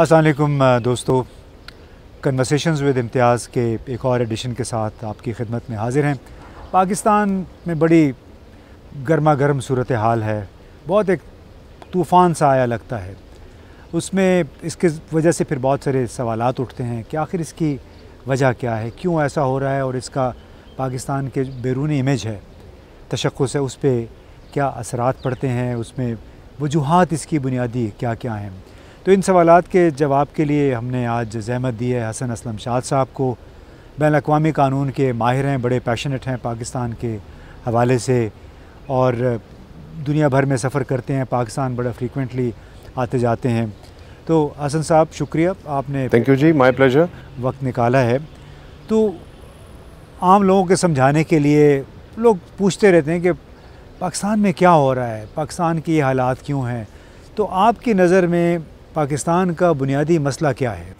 असलम दोस्तों conversation with इम्तियाज़ के एक और एडिशन के साथ आपकी खिदमत में हाजिर हैं पाकिस्तान में बड़ी गर्मा गर्म सूरत हाल है बहुत एक तूफ़ान सा आया लगता है उसमें इसके वजह से फिर बहुत सारे सवाल उठते हैं कि आखिर इसकी वजह क्या है क्यों ऐसा हो रहा है और इसका पाकिस्तान के बैरूनी इमेज है तशखस है उस पर क्या असरात पड़ते हैं उसमें वजूहत इसकी बुनियादी क्या क्या हैं तो इन सवाल के जवाब के लिए हमने आज जहमत दी है हसन असलम शाह साहब को बैन अवी कानून के माहिर हैं बड़े पैशनेट हैं पाकिस्तान के हवाले से और दुनिया भर में सफ़र करते हैं पाकिस्तान बड़ा फ्रीकुनटली आते जाते हैं तो हसन साहब शुक्रिया आपने थैंक यू जी माई प्लेजर वक्त निकाला है तो आम लोगों के समझाने के लिए लोग पूछते रहते हैं कि पाकिस्तान में क्या हो रहा है पाकिस्तान के ये हालात क्यों हैं तो आपकी नज़र में पाकिस्तान का बुनियादी मसला क्या है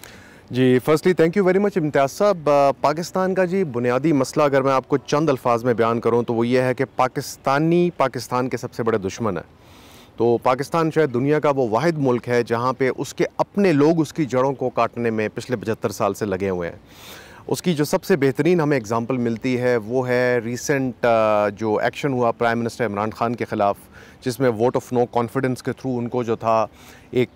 जी firstly thank you very much Imtiaz साहब पाकिस्तान का जी बुनियादी मसला अगर मैं आपको चंद अल्फाज में बयान करूँ तो वो ये है कि पाकिस्तानी पाकिस्तान के सबसे बड़े दुश्मन है तो पाकिस्तान शायद दुनिया का वो वाद मुल्क है जहाँ पे उसके अपने लोग उसकी जड़ों को काटने में पिछले पचहत्तर साल से लगे हुए हैं उसकी जो सबसे बेहतरीन हमें एग्ज़ाम्पल मिलती है वो है रीसेंट जो एक्शन हुआ प्राइम मिनिस्टर इमरान खान के ख़िलाफ़ जिसमें वोट ऑफ नो कॉन्फिडेंस के थ्रू उनको जो था एक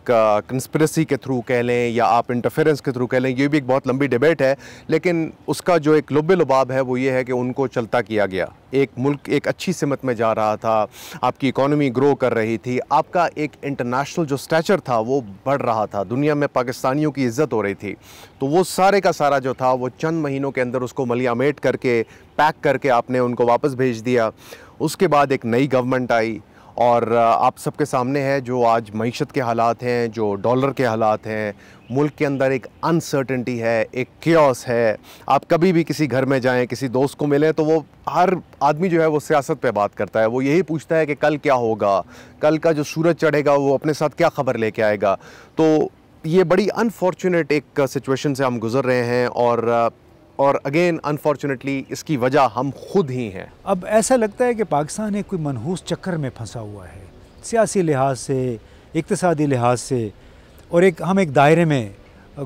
कंस्परेसी के थ्रू कह लें या आप इंटरफेरेंस के थ्रू कह लें ये भी एक बहुत लंबी डिबेट है लेकिन उसका जो एक लुब लुबाब है वो ये है कि उनको चलता किया गया एक मुल्क एक अच्छी सिमत में जा रहा था आपकी इकोनॉमी ग्रो कर रही थी आपका एक इंटरनेशनल जो स्टैचर था वो बढ़ रहा था दुनिया में पाकिस्तानियों की इज़्ज़त हो रही थी तो वो सारे का सारा जो था वो चंद महीनों के अंदर उसको मलियामेट करके पैक करके आपने उनको वापस भेज दिया उसके बाद एक नई गवर्नमेंट आई और आप सबके सामने है जो आज मीशत के हालात हैं जो डॉलर के हालात हैं मुल्क के अंदर एक अनसर्टेंटी है एक क्योस है आप कभी भी किसी घर में जाएं किसी दोस्त को मिलें तो वो हर आदमी जो है वो सियासत पे बात करता है वो यही पूछता है कि कल क्या होगा कल का जो सूरज चढ़ेगा वो अपने साथ क्या ख़बर लेके आएगा तो ये बड़ी अनफॉर्चुनेट एक सिचुएशन से हम गुज़र रहे हैं और और अगेन अनफॉर्चुनेटली इसकी वजह हम खुद ही हैं अब ऐसा लगता है कि पाकिस्तान एक कोई मनहूस चक्कर में फंसा हुआ है सियासी लिहाज से इकतसादी लिहाज से और एक हम एक दायरे में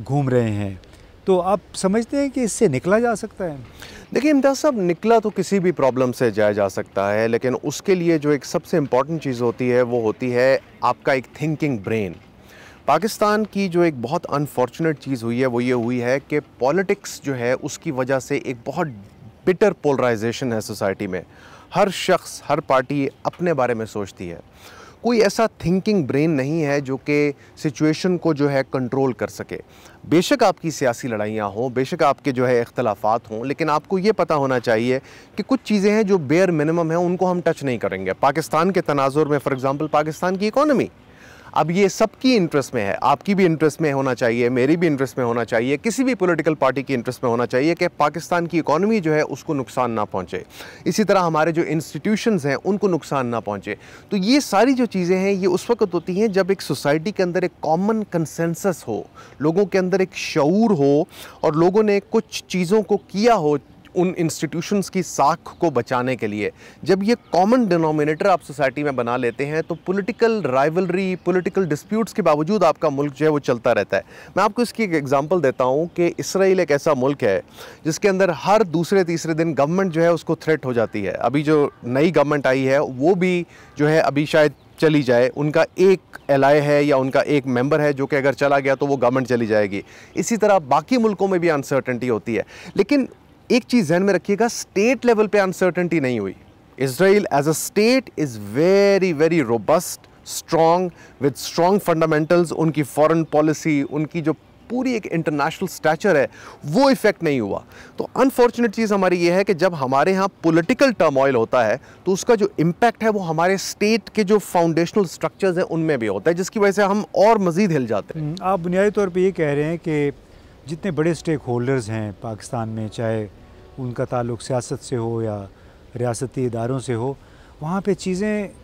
घूम रहे हैं तो आप समझते हैं कि इससे निकला जा सकता है देखिए इम्तियाज़ साहब निकला तो किसी भी प्रॉब्लम से जाया जा सकता है लेकिन उसके लिए जो एक सबसे इम्पॉर्टेंट चीज़ होती है वो होती है आपका एक थिंकिंग ब्रेन पाकिस्तान की जो एक बहुत अनफॉर्चुनेट चीज़ हुई है वो ये हुई है कि पॉलिटिक्स जो है उसकी वजह से एक बहुत बिटर पोलराइजेशन है सोसाइटी में हर शख्स हर पार्टी अपने बारे में सोचती है कोई ऐसा थिंकिंग ब्रेन नहीं है जो कि सिचुएशन को जो है कंट्रोल कर सके बेशक आपकी सियासी लड़ाइयाँ हों बेशक आपके जो है इख्तलाफात हों लेकिन आपको ये पता होना चाहिए कि कुछ चीज़ें हैं जो बेयर मिनिमम हैं उनको हम टच नहीं करेंगे पाकिस्तान के तनाजुर में फ़ॉर एग्ज़ाम्पल पाकिस्तान की इकानमी अब ये सबकी इंटरेस्ट में है आपकी भी इंटरेस्ट में होना चाहिए मेरी भी इंटरेस्ट में होना चाहिए किसी भी पॉलिटिकल पार्टी की इंटरेस्ट में होना चाहिए कि पाकिस्तान की इकोनॉमी जो है उसको नुकसान ना पहुँचे इसी तरह हमारे जो इंस्टीट्यूशंस हैं उनको नुकसान ना पहुँचे तो ये सारी जो चीज़ें हैं ये उस वक्त होती हैं जब एक सोसाइटी के अंदर एक कॉमन कंसेंसस हो लोगों के अंदर एक शूर हो और लोगों ने कुछ चीज़ों को किया हो उन इंस्टीट्यूशंस की साख को बचाने के लिए जब ये कॉमन डिनोमिनेटर आप सोसाइटी में बना लेते हैं तो पॉलिटिकल राइवलरी पॉलिटिकल डिस्प्यूट्स के बावजूद आपका मुल्क जो है वो चलता रहता है मैं आपको इसकी एक एग्जांपल देता हूँ कि इसराइल एक ऐसा मुल्क है जिसके अंदर हर दूसरे तीसरे दिन गवर्नमेंट जो है उसको थ्रेट हो जाती है अभी जो नई गवर्नमेंट आई है वो भी जो है अभी शायद चली जाए उनका एक एलाय है या उनका एक मेंबर है जो कि अगर चला गया तो वो गवर्नमेंट चली जाएगी इसी तरह बाकी मुल्कों में भी अनसर्टेंटी होती है लेकिन एक चीज़ जहन में रखिएगा स्टेट लेवल पे अनसर्टेंटी नहीं हुई Israel as a state is very very robust strong with strong fundamentals उनकी फॉरेन पॉलिसी उनकी जो पूरी एक इंटरनेशनल स्टैचर है वो इफेक्ट नहीं हुआ तो अनफॉर्चुनेट चीज़ हमारी ये है कि जब हमारे यहाँ पॉलिटिकल टर्मोइल होता है तो उसका जो इम्पैक्ट है वो हमारे स्टेट के जो फाउंडेशनल स्ट्रक्चर्स हैं उनमें भी होता है जिसकी वजह से हम और मज़ीद हिल जाते हैं हम्म, आप बुनियादी तौर पर ये कह रहे हैं कि जितने बड़े स्टेक होल्डर्स हैं पाकिस्तान में चाहे उनका ताल्लुक सियासत से हो या रियासती इदारों से हो वहाँ पे चीज़ें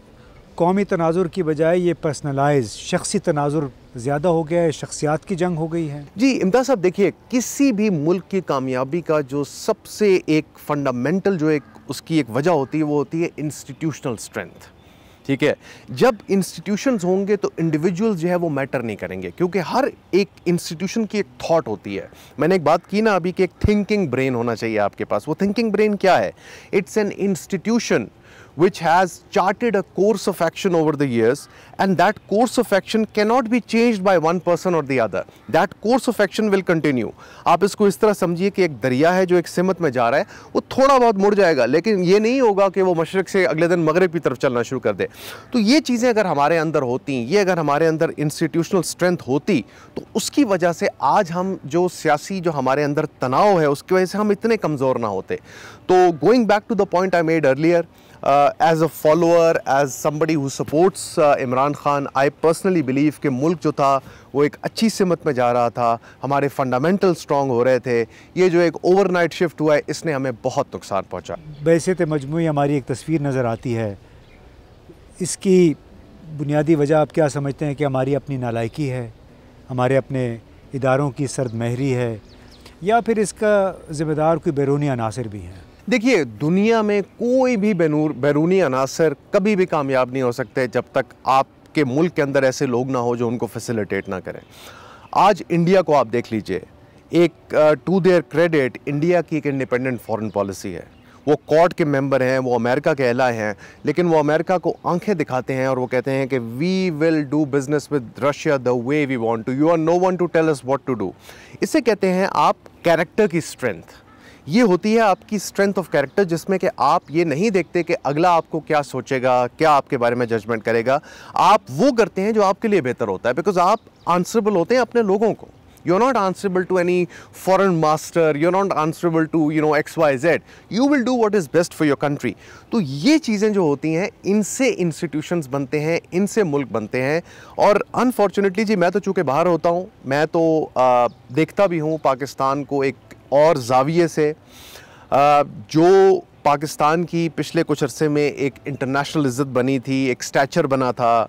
कौमी तनाजुर की बजाय ये पर्सनलाइज शख्सी तनाजुर ज़्यादा हो गया है शख्सियात की जंग हो गई है जी इम्ताज़ साहब देखिए किसी भी मुल्क की कामयाबी का जो सबसे एक फंडामेंटल जो एक उसकी एक वजह होती है वो होती है इंस्टीट्यूशनल स्ट्रेंथ ठीक है जब इंस्टीट्यूशंस होंगे तो इंडिविजुअल्स जो है वो मैटर नहीं करेंगे क्योंकि हर एक इंस्टीट्यूशन की एक थॉट होती है मैंने एक बात की ना अभी कि एक थिंकिंग ब्रेन होना चाहिए आपके पास वो थिंकिंग ब्रेन क्या है it's an institution which has charted a course of action over the years and that course of action cannot be changed by one person or the other that course of action will continue आप इसको इस तरह समझिए कि एक दरिया है जो एक सिमत में जा रहा है वो थोड़ा बहुत मुड़ जाएगा लेकिन ये नहीं होगा कि वो मशरक से अगले दिन मगरब की तरफ चलना शुरू कर दे तो ये चीज़ें अगर हमारे अंदर होती ये अगर हमारे अंदर इंस्टीट्यूशनल स्ट्रेंथ होती तो उसकी वजह से आज हम जो सियासी जो हमारे अंदर तनाव है उसकी वजह से हम इतने कमज़ोर ना होते तो going back to the point I made earlier uh, as a follower, as somebody who supports uh, Imran Khan, I personally believe कि मुल्क जो था वो एक अच्छी सिमत में जा रहा था हमारे फंडामेंटल स्ट्रॉन्ग हो रहे थे ये जो एक ओवरनाइट शिफ्ट हुआ है इसने हमें बहुत नुकसान पहुँचा बैसत मजमू हमारी एक तस्वीर नज़र आती है इसकी बुनियादी वजह आप क्या समझते हैं कि हमारी अपनी नालायकी है हमारे अपने इदारों की सरद महरी है या फिर इसका ज़िम्मेदार कोई बैरूनी अनासर भी हैं देखिए दुनिया में कोई भी बैनूर बैरूनी अनासर कभी भी कामयाब नहीं हो सकते जब तक आपके मुल्क के अंदर ऐसे लोग ना हो जो उनको फैसिलिटेट ना करें आज इंडिया को आप देख लीजिए एक टू देयर क्रेडिट इंडिया की एक इंडिपेंडेंट फॉरेन पॉलिसी है वो कॉर्ट के मेंबर हैं वो अमेरिका के एलाए हैं लेकिन वो अमेरिका को आंखें दिखाते हैं और वो कहते हैं कि we will do business with Russia the way we want to you are no one to tell us what to do इसे कहते हैं आप कैरेक्टर की स्ट्रेंथ ये होती है आपकी स्ट्रेंथ ऑफ कैरेक्टर जिसमें कि आप ये नहीं देखते कि अगला आपको क्या सोचेगा क्या आपके बारे में जजमेंट करेगा आप वो करते हैं जो आपके लिए बेहतर होता है बिकॉज आप आंसरेबल होते हैं अपने लोगों को you are not answerable to any foreign master you are not answerable to you know X Y Z you will do what is best for your country तो ये चीज़ें जो होती हैं इनसे इंस्टीट्यूशन बनते हैं इनसे मुल्क बनते हैं और अनफॉर्चुनेटली जी मैं तो चूँकि बाहर होता हूँ मैं तो आ, देखता भी हूँ पाकिस्तान को एक और जाविये से जो पाकिस्तान की पिछले कुछ अरसे में एक इंटरनेशनल इज़्ज़त बनी थी एक स्टैचर बना था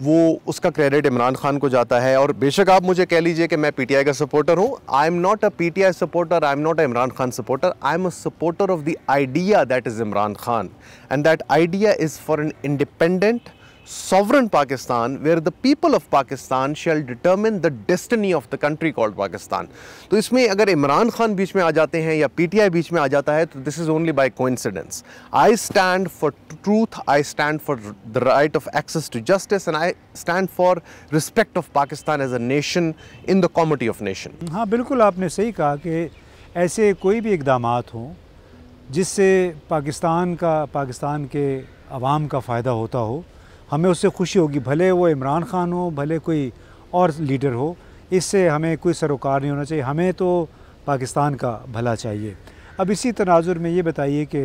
वो उसका क्रेडिट इमरान खान को जाता है और बेशक आप मुझे कह लीजिए कि मैं पीटीआई का सपोर्टर हूँ I am not a PTI supporter I am not a Imran Khan supporter I am a supporter of the idea that is Imran Khan and that idea is for an independent sovereign Pakistan where the people of Pakistan shall determine the destiny of the country called Pakistan. तो इसमें अगर इमरान खान बीच में आ जाते हैं या PTI बीच में आ जाता है तो this is only by coincidence I stand for truth I stand for the right of access to justice and I stand for respect of Pakistan as a nation in the comity of nation हाँ बिल्कुल आपने सही कहा कि ऐसे कोई भी इकदाम हों जिससे पाकिस्तान का पाकिस्तान के आवाम का फ़ायदा होता हो हमें उससे खुशी होगी भले वो इमरान खान हो भले कोई और लीडर हो इससे हमें कोई सरोकार नहीं होना चाहिए हमें तो पाकिस्तान का भला चाहिए अब इसी तनाजुर में ये बताइए कि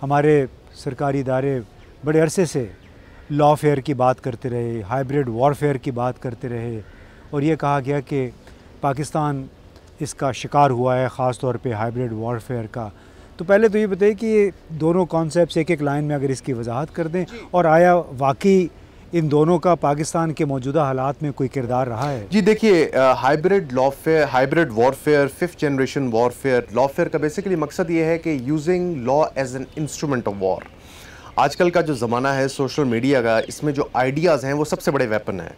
हमारे सरकारी इदारे बड़े अरसे से लॉ फेयर की बात करते रहे हाइब्रिड वॉरफेयर की बात करते रहे और ये कहा गया कि पाकिस्तान इसका शिकार हुआ है ख़ास तौर पे हाइब्रिड वॉरफेयर का तो पहले तो ये बताइए कि ये दोनों कॉन्सेप्ट एक एक लाइन में अगर इसकी वजाहत कर दें और आया वाकई इन दोनों का पाकिस्तान के मौजूदा हालात में कोई किरदार रहा है जी देखिए hybrid lawfare hybrid warfare fifth generation warfare lawfare का बेसिकली मकसद ये है कि using law as an instrument of war आजकल का जो ज़माना है सोशल मीडिया का इसमें जो आइडियाज़ हैं वो सबसे बड़े वेपन हैं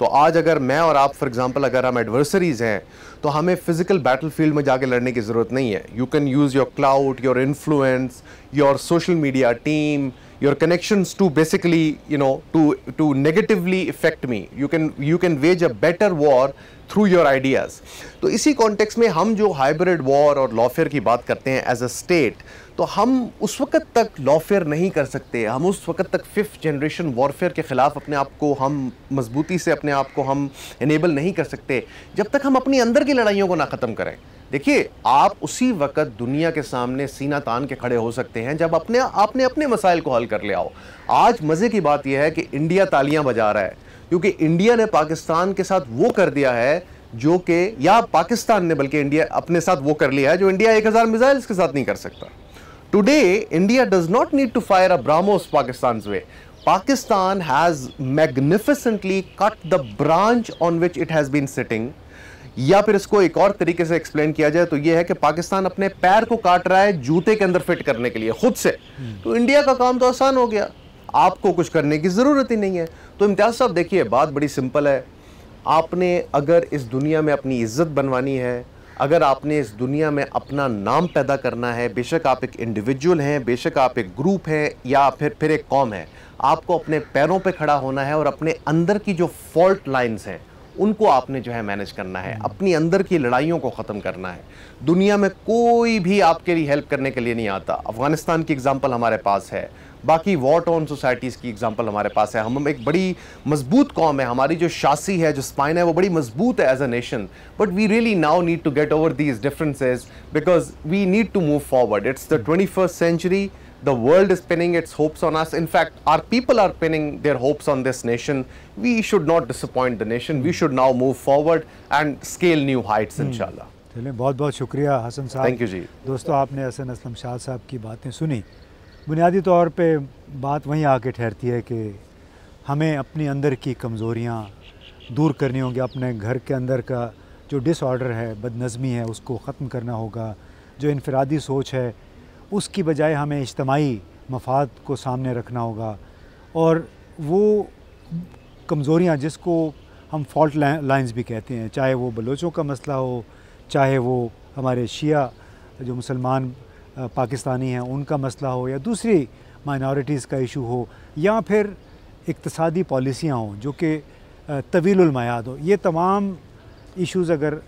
तो आज अगर मैं और आप फॉर एग्जांपल अगर हम एडवर्सरीज़ हैं तो हमें फिजिकल बैटलफील्ड में जाके लड़ने की ज़रूरत नहीं है you can use your clout your influence your social media team your connection to basically you know to to negatively effect me you can you can wage a better war through your ideas तो इसी context में हम जो hybrid war और Lawfare की बात करते हैं एज अ स्टेट तो हम उस वक्त तक लॉफेयर नहीं कर सकते हम उस वक्त तक फिफ्थ जनरेशन वॉरफेयर के ख़िलाफ़ अपने आप को हम मजबूती से अपने आप को हम इनेबल नहीं कर सकते जब तक हम अपनी अंदर की लड़ाइयों को ना ख़त्म करें देखिए आप उसी वक्त दुनिया के सामने सीना तान के खड़े हो सकते हैं जब अपने आपने अपने मसाइल को हल कर ले आओ आज मज़े की बात यह है कि इंडिया तालियां बजा रहा है क्योंकि इंडिया ने पाकिस्तान के साथ वो कर दिया है जो कि या पाकिस्तान ने बल्कि इंडिया अपने साथ वो कर लिया है जो इंडिया एक हज़ार मिसाइल्स के साथ नहीं कर सकता Today, India does not need to fire a BrahMos Pakistan's way. Pakistan has magnificently cut the branch on which it has been sitting. या फिर इसको एक और तरीके से एक्सप्लेन किया जाए तो यह है कि पाकिस्तान अपने पैर को काट रहा है जूते के अंदर फिट करने के लिए खुद से तो इंडिया का काम तो आसान हो गया आपको कुछ करने की ज़रूरत ही नहीं है तो इम्तियाज़ साहब देखिए बात बड़ी सिंपल है आपने अगर इस दुनिया में अपनी इज्जत बनवानी है अगर आपने इस दुनिया में अपना नाम पैदा करना है बेशक आप एक इंडिविजुअल हैं बेशक आप एक ग्रुप हैं या फिर फिर एक कॉम है आपको अपने पैरों पे खड़ा होना है और अपने अंदर की जो फॉल्ट लाइंस हैं उनको आपने जो है मैनेज करना है अपनी अंदर की लड़ाइयों को ख़त्म करना है दुनिया में कोई भी आपके लिए हेल्प करने के लिए नहीं आता अफ़गानिस्तान की एग्ज़ाम्पल हमारे पास है बाकी वॉट ऑन सोसाइटीज़ की एग्जांपल हमारे पास है हम एक बड़ी मजबूत कौम है हमारी जो शासी है जो स्पाइन है वो बड़ी मजबूत है as a nation but we really now need to get over these differences because we need to move forward it's the twenty first century the world is pinning its hopes on us. In fact our people are pinning their hopes on this nation we should not disappoint the nation we should now move forward and scale new heights heights, hmm. inshallah. बहुत बहुत शुक्रिया हसन साहब thank you जी दोस्तों आपने हसन असलम शाह साहब की बातें सुनी बुनियादी तौर पे बात वहीं आके ठहरती है कि हमें अपने अंदर की कमज़ोरियाँ दूर करनी होंगी अपने घर के अंदर का जो डिसऑर्डर है बदनज़मी है उसको ख़त्म करना होगा जो इनफरादी सोच है उसकी बजाय हमें इज्तमाही मफाद को सामने रखना होगा और वो कमज़ोरियाँ जिसको हम फॉल्ट लाइंस भी कहते हैं चाहे वो बलोचों का मसला हो चाहे वो हमारे शिया जो मुसलमान पाकिस्तानी हैं उनका मसला हो या दूसरी माइनॉरिटीज़ का इशू हो या फिर इकतसादी पॉलिसियाँ हों जो कि तवीलमायाद हो ये तमाम इशूज़ अगर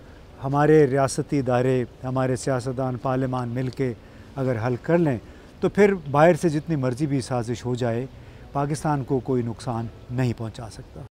हमारे रियासती इदारे हमारे सियासतदान पार्लियामान मिल के अगर हल कर लें तो फिर बाहर से जितनी मर्ज़ी भी साजिश हो जाए पाकिस्तान को कोई नुकसान नहीं पहुंचा सकता